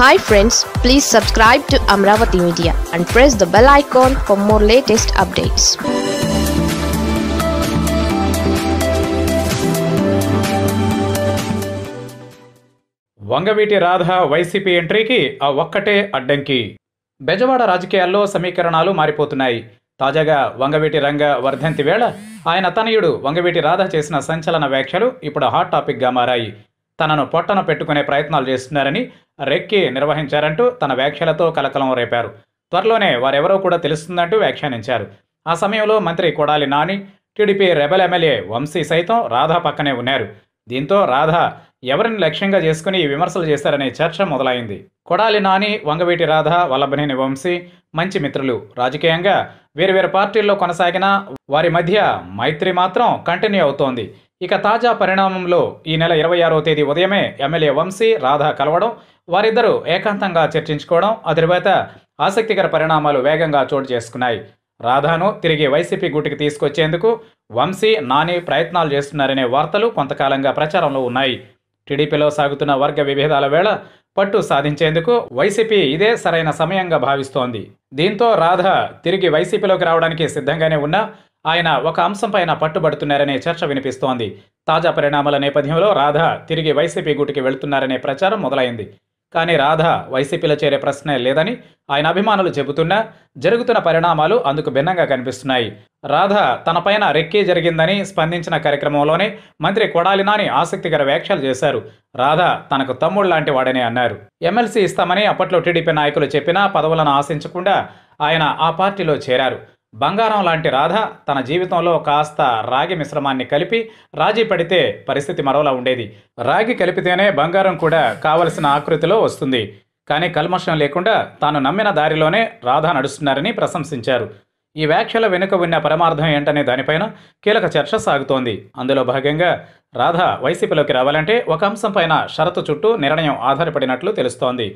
hi friends please subscribe to Amaravati media and press the bell icon for more latest updates Vangaveeti Radha YCP ఎంట్రీకి ఆ ఒక్కటే అడ్డంకి బెజవాడ రాజకీయాల్లో సమీకరణాలు మారిపోతున్నాయి తాజాగా వంగవీటి రంగ వర్ధంతి వేళ ఆయన తనయుడు వంగవీటి రాధ చేసిన సంచలన వ్యాఖ్యలు ఇప్పుడు హాట్ టాపిక్గా మారాయి తనను పొట్టన పెట్టుకునే ప్రయత్నాలు చేస్తున్నారని రెక్కి నిర్వహించారంటూ తన వ్యాఖ్యలతో కలకలం రేపారు త్వరలోనే వారెవరో కూడా తెలుస్తుందంటూ వ్యాఖ్యానించారు ఆ సమయంలో మంత్రి Kodali Nani TDP rebel MLA Vamsi సైతం రాధా పక్కనే ఉన్నారు దీంతో రాధా ఎవరిని లక్ష్యంగా చేసుకుని విమర్శలు చేశారనే చర్చ మొదలైంది కొడాలి నాని వంగవీటి రాధ వల్లభనేని వంశీ మంచి మిత్రులు రాజకీయంగా వేరు వేరు పార్టీల్లో కొనసాగిన వారి మధ్య మైత్రి మాత్రం కంటిన్యూ అవుతోంది ఇక తాజా పరిణామంలో ఈ నెల ఇరవై ఆరో తేదీ ఉదయమే ఎమ్మెల్యే వంశీ రాధా కలవడం వారిద్దరూ ఏకాంతంగా చర్చించుకోవడం ఆ తర్వాత ఆసక్తికర పరిణామాలు వేగంగా చోటు చేసుకున్నాయి రాధాను తిరిగి వైసీపీ గుటికి తీసుకొచ్చేందుకు వంశీ నాని ప్రయత్నాలు చేస్తున్నారనే వార్తలు కొంతకాలంగా ప్రచారంలో ఉన్నాయి టీడీపీలో సాగుతున్న వర్గ విభేదాల వేళ పట్టు సాధించేందుకు వైసీపీ ఇదే సరైన సమయంగా భావిస్తోంది దీంతో రాధ తిరిగి వైసీపీలోకి రావడానికి సిద్ధంగానే ఉన్నా ఆయన ఒక అంశంపై పట్టుబడుతున్నారనే చర్చ వినిపిస్తోంది తాజా పరిణామాల నేపథ్యంలో రాధ తిరిగి వైసీపీ గుటికి వెళుతున్నారనే ప్రచారం మొదలైంది కానీ రాధ వైసీపీలో చేరే ప్రశ్నే లేదని ఆయన అభిమానులు చెబుతున్నా జరుగుతున్న పరిణామాలు అందుకు భిన్నంగా కనిపిస్తున్నాయి రాధ తనపైన రెక్కే జరిగిందని స్పందించిన కార్యక్రమంలోనే మంత్రి కొడాలి నాని ఆసక్తికర వ్యాఖ్యలు చేశారు రాధ తనకు తమ్ముడు లాంటి వాడని అన్నారు ఎమ్మెల్సీ ఇస్తామని అప్పట్లో టీడీపీ నాయకులు చెప్పినా పదవులను ఆశించకుండా ఆయన ఆ పార్టీలో చేరారు బంగారం లాంటి రాధ తన జీవితంలో కాస్త రాగి మిశ్రమాన్ని కలిపి రాజీ పడితే పరిస్థితి మరోలా ఉండేది రాగి కలిపితేనే బంగారం కూడా కావలసిన ఆకృతిలో వస్తుంది కానీ కల్మషం లేకుండా తాను నమ్మిన దారిలోనే రాధ నడుస్తున్నారని ప్రశంసించారు ఈ వ్యాఖ్యల వెనుక ఉన్న పరమార్థం ఏంటనే దానిపైన కీలక చర్చ సాగుతోంది అందులో భాగంగా రాధ వైసీపీలోకి రావాలంటే ఒక అంశంపైన షరతు చుట్టూ నిర్ణయం ఆధారపడినట్లు తెలుస్తోంది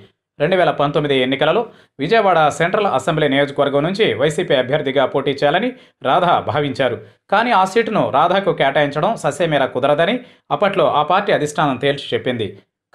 రెండు వేల పంతొమ్మిది ఎన్నికలలో విజయవాడ సెంట్రల్ అసెంబ్లీ నియోజకవర్గం నుంచి వైసీపీ అభ్యర్థిగా పోటీ చేయాలని రాధా భావించారు కానీ ఆ సీటును రాధాకు కేటాయించడం ససేమేర కుదరదని అప్పట్లో ఆ పార్టీ అధిష్టానం తేల్చి చెప్పింది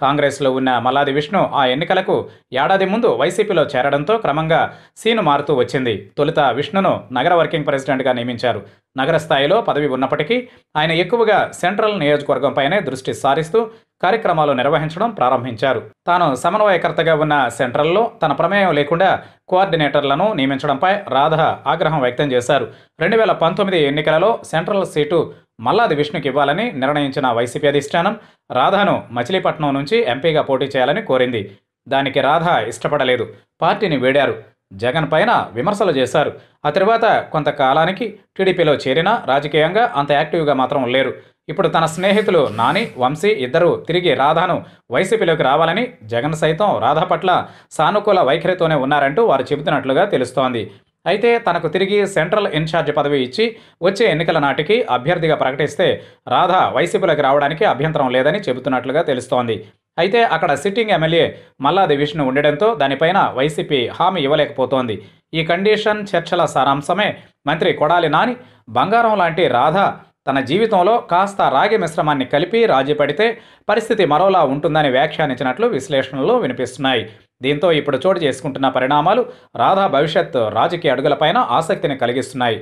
కాంగ్రెస్లో ఉన్న మల్లాది విష్ణు ఆ ఎన్నికలకు ఏడాది ముందు వైసీపీలో చేరడంతో క్రమంగా సీను మారుతూ వచ్చింది తొలుత విష్ణును నగర వర్కింగ్ ప్రెసిడెంట్గా నియమించారు నగర స్థాయిలో పదవి ఉన్నప్పటికీ ఆయన ఎక్కువగా సెంట్రల్ నియోజకవర్గంపైనే దృష్టి సారిస్తూ కార్యక్రమాలు నిర్వహించడం ప్రారంభించారు తాను సమన్వయకర్తగా ఉన్న సెంట్రల్లో తన ప్రమేయం లేకుండా కోఆర్డినేటర్లను నియమించడంపై రాధ ఆగ్రహం వ్యక్తం చేశారు రెండు వేల పంతొమ్మిది ఎన్నికలలో సెంట్రల్ సీటు మళ్ళా అది విష్ణుకి ఇవ్వాలని నిర్ణయించిన వైసీపీ అధిష్టానం రాధాను మచిలీపట్నం నుంచి ఎంపీగా పోటీ చేయాలని కోరింది దానికి రాధ ఇష్టపడలేదు పార్టీని వేడారు జగన్ పైన విమర్శలు చేశారు ఆ తర్వాత కొంతకాలానికి టీడీపీలో చేరినా రాజకీయంగా అంత యాక్టివ్గా మాత్రం లేరు ఇప్పుడు తన స్నేహితులు నాని వంశీ ఇద్దరు తిరిగి రాధాను వైసీపీలోకి రావాలని జగన్ సైతం రాధ పట్ల సానుకూల వైఖరితోనే ఉన్నారంటూ వారు చెబుతున్నట్లుగా తెలుస్తోంది అయితే తనకు తిరిగి సెంట్రల్ ఇన్ఛార్జ్ పదవి ఇచ్చి వచ్చే ఎన్నికల నాటికి అభ్యర్థిగా ప్రకటిస్తే రాధా వైసీపీలోకి రావడానికి అభ్యంతరం లేదని చెబుతున్నట్లుగా తెలుస్తోంది అయితే అక్కడ సిట్టింగ్ ఎమ్మెల్యే మల్లాది విష్ణు ఉండడంతో దానిపైన వైసీపీ హామీ ఇవ్వలేకపోతోంది ఈ కండిషన్ చర్చల సారాంశమే మంత్రి కొడాలి నాని బంగారం లాంటి రాధ తన జీవితంలో కాస్త రాగి మిశ్రమాన్ని కలిపి రాజీ పడితే పరిస్థితి మరోలా ఉంటుందని వ్యాఖ్యానించినట్లు విశ్లేషణలు వినిపిస్తున్నాయి దీంతో ఇప్పుడు చోటు చేసుకుంటున్న పరిణామాలు రాధా భవిష్యత్ రాజకీయ అడుగులపైన ఆసక్తిని కలిగిస్తున్నాయి